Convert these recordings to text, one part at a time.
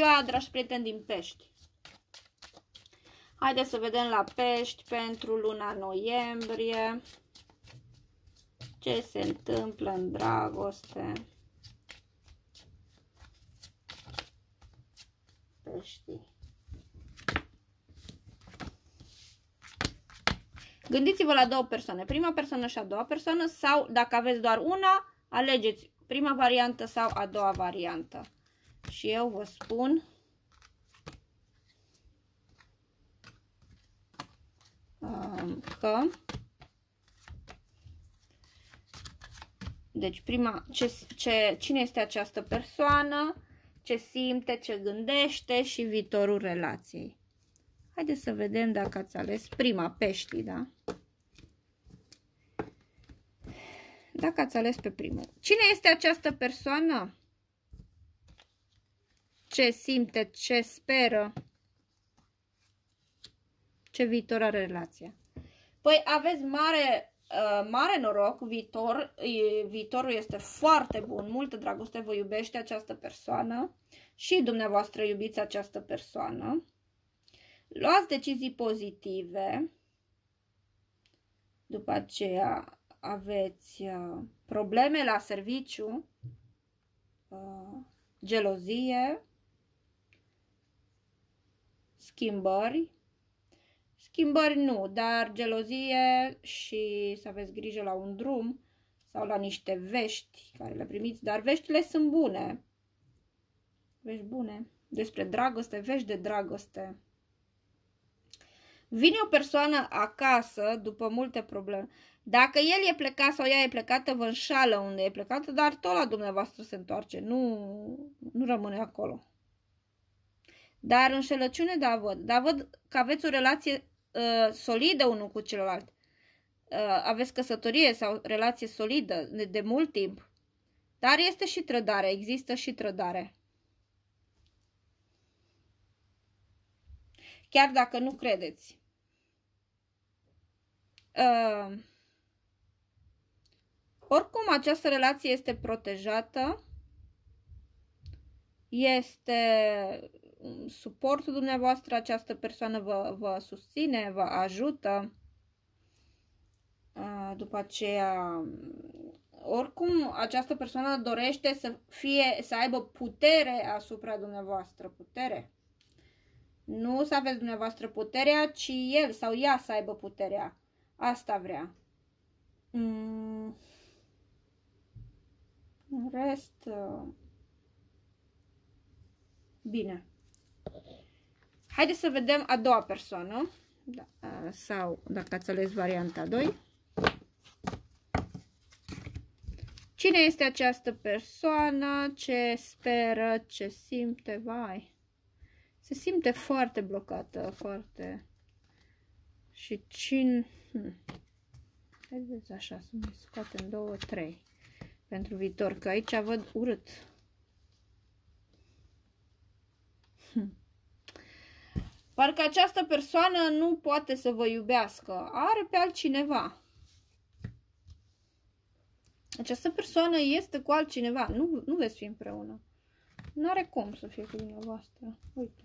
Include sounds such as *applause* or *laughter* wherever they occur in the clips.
ziua, dragi prieteni din Pești! Haideți să vedem la Pești pentru luna noiembrie ce se întâmplă în dragoste. Pești. Gândiți-vă la două persoane, prima persoană și a doua persoană sau dacă aveți doar una, alegeți prima variantă sau a doua variantă. Și eu vă spun că deci prima ce, ce, cine este această persoană, ce simte, ce gândește și viitorul relației. Haideți să vedem dacă ați ales prima, peștii, da? Dacă ați ales pe primul. Cine este această persoană? ce simte, ce speră, ce viitor are relația. Păi aveți mare, uh, mare noroc, viitor, viitorul este foarte bun, multă dragoste vă iubește această persoană și dumneavoastră iubiți această persoană. Luați decizii pozitive, după aceea aveți uh, probleme la serviciu, uh, gelozie, schimbări. Schimbări nu, dar gelozie și să aveți grijă la un drum sau la niște vești care le primiți, dar veștile sunt bune. Vești bune. Despre dragoste, vești de dragoste. Vine o persoană acasă după multe probleme. Dacă el e plecat sau ea e plecată, vă înșală unde e plecată, dar tot la dumneavoastră se întoarce, nu, nu rămâne acolo. Dar înșelăciune, da văd. Dar văd că aveți o relație uh, solidă unul cu celălalt. Uh, aveți căsătorie sau relație solidă de, de mult timp. Dar este și trădare, există și trădare. Chiar dacă nu credeți. Uh, oricum, această relație este protejată, este suportul dumneavoastră, această persoană vă, vă susține, vă ajută. După aceea, oricum, această persoană dorește să, fie, să aibă putere asupra dumneavoastră, putere. Nu să aveți dumneavoastră puterea, ci el sau ea să aibă puterea. Asta vrea. Mm. În rest... Uh, bine. Haideți să vedem a doua persoană. Da, sau, dacă ați ales varianta 2. Cine este această persoană? Ce speră? Ce simte? Vai! Se simte foarte blocată, foarte... Și cine... Hmm. Haideți așa, să ne scoatem două, trei pentru viitor, că aici văd urât. Hmm. Parcă această persoană nu poate să vă iubească, are pe altcineva. Această persoană este cu altcineva, nu, nu veți fi împreună. Nu are cum să fie cu dumneavoastră. Uite,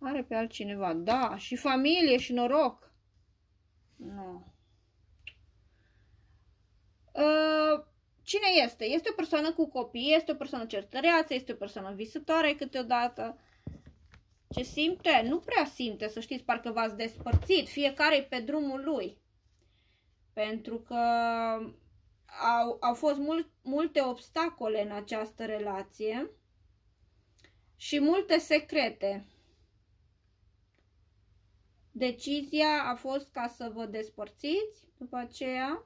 are pe altcineva, da, și familie și noroc. Nu. No. Ă, cine este? Este o persoană cu copii, este o persoană certăreață, este o persoană visătoare câteodată. Ce simte? Nu prea simte, să știți, parcă v-ați despărțit, fiecare e pe drumul lui. Pentru că au, au fost mult, multe obstacole în această relație și multe secrete. Decizia a fost ca să vă despărțiți după aceea.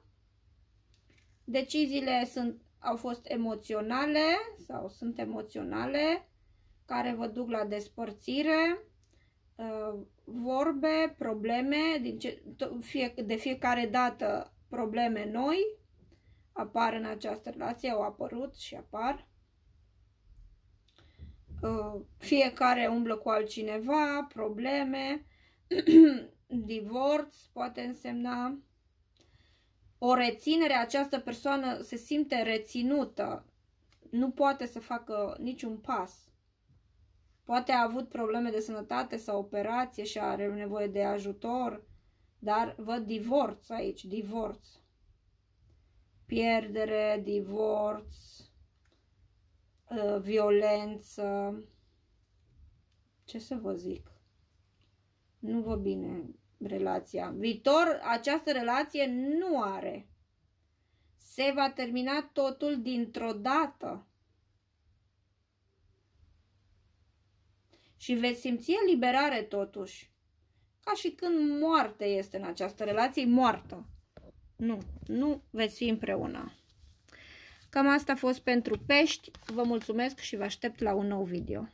Deciziile sunt, au fost emoționale sau sunt emoționale care vă duc la despărțire, uh, vorbe, probleme, din ce, de fiecare dată probleme noi apar în această relație, au apărut și apar. Uh, fiecare umblă cu altcineva, probleme, *clears throat* divorț poate însemna o reținere, această persoană se simte reținută, nu poate să facă niciun pas Poate a avut probleme de sănătate sau operație și are nevoie de ajutor, dar văd divorț aici, divorț. Pierdere, divorț, ă, violență. Ce să vă zic? Nu vă bine relația. Viitor, această relație nu are. Se va termina totul dintr-o dată. și veți simți eliberare totuși. Ca și când moarte este în această relație, moartă. Nu, nu veți fi împreună. Cam asta a fost pentru pești. Vă mulțumesc și vă aștept la un nou video.